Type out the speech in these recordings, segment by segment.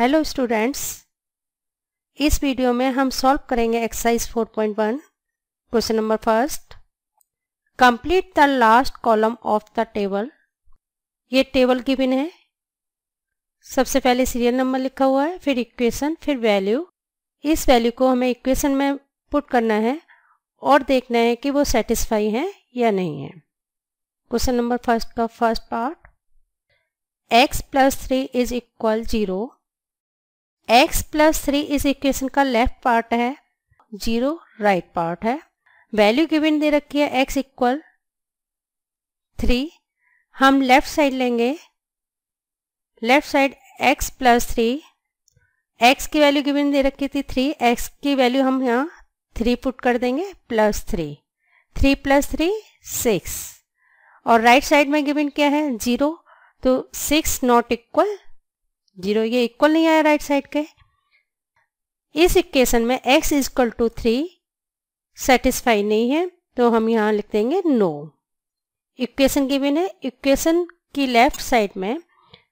hello students इस video में हम सॉल्व करेंगे exercise 4.1 question number first complete the last column of the table ये टेबल गिवन है सबसे पहले सीरियल नंबर लिखा हुआ है फिर इक्वेशन फिर वैल्यू इस वैल्यू को हमें इक्वेशन में पुट करना है और देखना है कि वो सेटिस्फाई है या नहीं है क्वेश्चन नंबर फर्स्ट का first part x plus three is equal zero X plus three इस इक्वेशन का लेफ्ट पार्ट है जीरो राइट पार्ट है वैल्यू गिवन दे रखी है एक्स इक्वल थ्री हम लेफ्ट साइड लेंगे left side X plus three X की वैल्यू गिवन दे रखी थी थ्री एक्स की वैल्यू हम यहाँ थ्री पुट कर देंगे plus three three plus three six और राइट right साइड में गिवन क्या है जीरो तो सिक्स नॉट इक्वल जीरो ये इक्वल नहीं आया राइट साइड के इस इक्वेशन में x equal to three satisfy नहीं है तो हम यहाँ लिख देंगे नो इक्वेशन बिन है इक्वेशन की लेफ्ट साइड में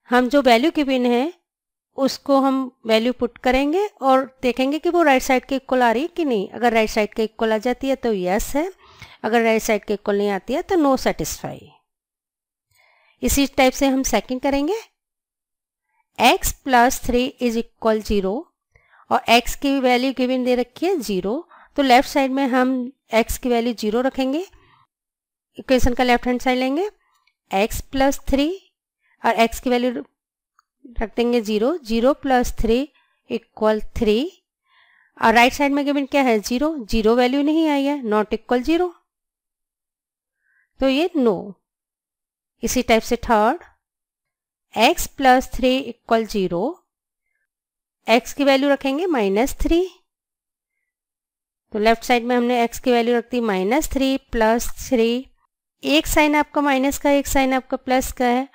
हम जो वैल्यू बिन है उसको हम वैल्यू पुट करेंगे और देखेंगे कि वो राइट साइड के इक्वल आ रही है कि नहीं अगर राइट साइड के इक्वल आ जाती है तो यस है अगर राइट साइड के इक्वल नहीं आती है तो नो सेटिस्फाई इसी टाइप से हम सेकंड करेंगे x plus three is equal zero और x की वैल्यू गिवन दे रखी है जीरो तो लेफ्ट साइड में हम x की वैल्यू जीरो रखेंगे इक्वेशन का लेफ्ट हैंड साइड लेंगे x प्लस थ्री और x की वैल्यू रख देंगे zero zero plus three equal three और राइट साइड में गिवन क्या है जीरो जीरो वैल्यू नहीं आई है नॉट इक्वल जीरो तो ये नो इसी टाइप से third x plus three equal zero x की वैल्यू रखेंगे माइनस थ्री तो लेफ्ट साइड में हमने एक्स की वैल्यू रख दी माइनस थ्री प्लस थ्री एक साइन आपका माइनस का एक साइन आपका प्लस का है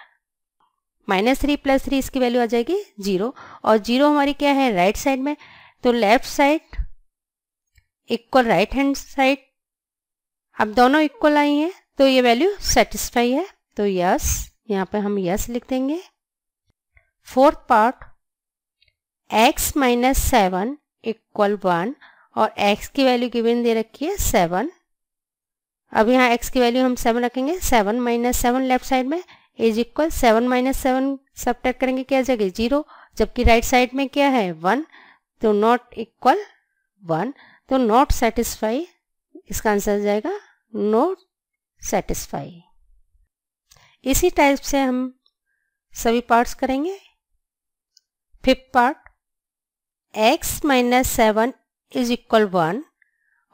माइनस थ्री प्लस थ्री इसकी वैल्यू आ जाएगी जीरो और जीरो हमारी क्या है राइट साइड में तो left side equal right hand side अब दोनों इक्वल आई हैं तो ये वैल्यू सेटिस्फाई है तो यस यहाँ पे हम यस लिख देंगे fourth part x minus seven equal one और x की वैल्यू गिवन दे रखी है सेवन अब यहाँ x की वैल्यू हम सेवन रखेंगे seven minus seven left side में is equal seven minus seven subtract करेंगे क्या जगह जीरो जबकि राइट साइड में क्या है वन तो नॉट इक्वल वन तो नॉट सेटिस्फाई इसका आंसर जाएगा नॉट सेटिस्फाई इसी टाइप से हम सभी पार्ट्स करेंगे fifth part x minus seven is equal one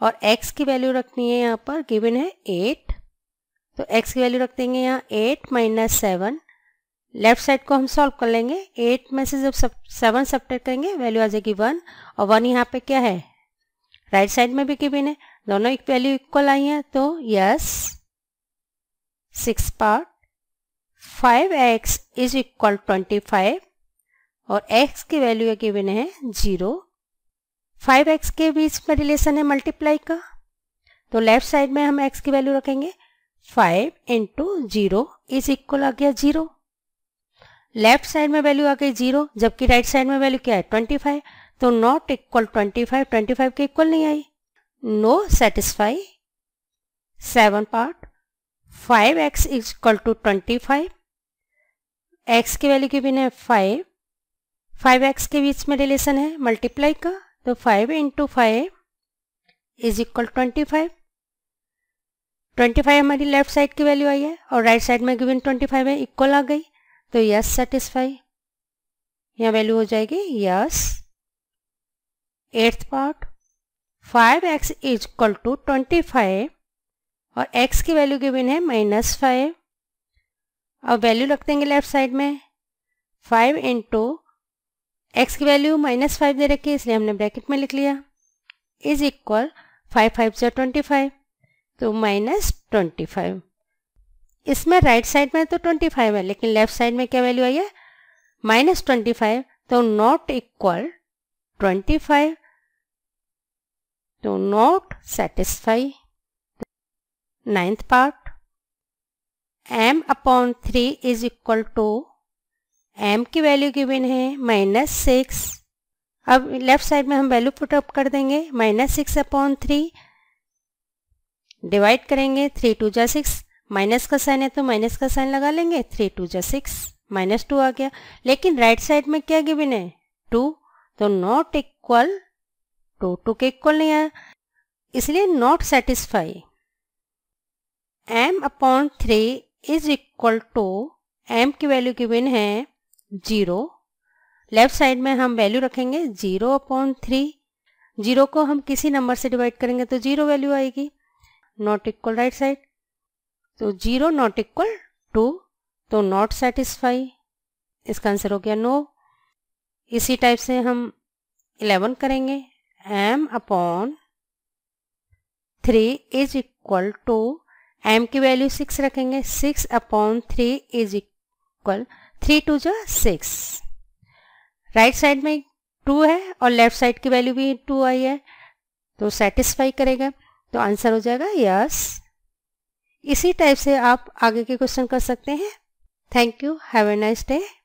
और x की वैल्यू रखनी है यहाँ पर गिवन है एट तो x की वैल्यू रख देंगे यहाँ eight minus seven left side को हम सॉल्व कर लेंगे एट में से जब सब सेवन सब्टेक्ट करेंगे वैल्यू आ जाएगी वन और वन यहाँ पे क्या है राइट right साइड में भी गिवन है दोनों एक वैल्यू इक्वल आई है तो yes six part five x is equal twenty five और एक्स की वैल्यू गिवन है जीरो फाइव एक्स के बीच में रिलेशन है मल्टीप्लाई का तो लेफ्ट साइड में हम एक्स की वैल्यू रखेंगे five into zero is equal आ गया जीरो लेफ्ट साइड में वैल्यू आ गई जीरो जबकि राइट साइड में वैल्यू क्या है ट्वेंटी फाइव तो not equal twenty five twenty five के इक्वल नहीं आई no satisfy seven part five x is equal to twenty five x की वैल्यू के बिना फाइव फाइव एक्स के बीच में रिलेशन है मल्टीप्लाई का तो five into five is equal twenty five twenty five हमारी लेफ्ट साइड की वैल्यू आई है और राइट साइड में गिवन ट्वेंटी फाइव है इक्वल आ गई तो यस सेटिस्फाई यहाँ वैल्यू हो जाएगी yes eighth part five x is equal to twenty five और x की वैल्यू गिवन है माइनस फाइव और वैल्यू रख देंगे लेफ्ट साइड में फाइव इंटू एक्स की वैल्यू माइनस फाइव दे रखी है इसलिए हमने ब्रैकेट में लिख लिया इज इक्वल फाइव फाइव जो ट्वेंटी फाइव तो माइनस ट्वेंटी फाइव इसमें राइट साइड में तो ट्वेंटी फाइव है लेकिन लेफ्ट साइड में क्या वैल्यू आई है माइनस ट्वेंटी फाइव तो नॉट इक्वल ट्वेंटी फाइव तो not satisfy ninth part m upon three is equal to M की वैल्यू गिवन है माइनस सिक्स अब लेफ्ट साइड में हम वैल्यू पुटअप कर देंगे minus six upon three divide करेंगे थ्री टू जा सिक्स माइनस का साइन है तो माइनस का साइन लगा लेंगे थ्री टू जा सिक्स माइनस टू आ गया लेकिन राइट साइड में क्या गिवन है टू तो नॉट इक्वल टू टू के इक्वल नहीं आया इसलिए not satisfy M upon three is equal to M की वैल्यू गिवन है जीरो लेफ्ट साइड में हम वैल्यू रखेंगे जीरो अपॉन थ्री जीरो को हम किसी नंबर से डिवाइड करेंगे तो जीरो वैल्यू आएगी नॉट इक्वल राइट साइड तो जीरो नॉट इक्वल टू तो नॉट सेटिस्फाई इसका आंसर हो गया नो इसी टाइप से हम इलेवन करेंगे M upon three is equal to M की वैल्यू सिक्स रखेंगे six upon three is equal three two जो सिक्स राइट साइड में टू है और लेफ्ट साइड की वैल्यू भी टू आई है तो सेटिस्फाई करेगा तो आंसर हो जाएगा यस इसी टाइप से आप आगे के क्वेश्चन कर सकते हैं thank you have a nice day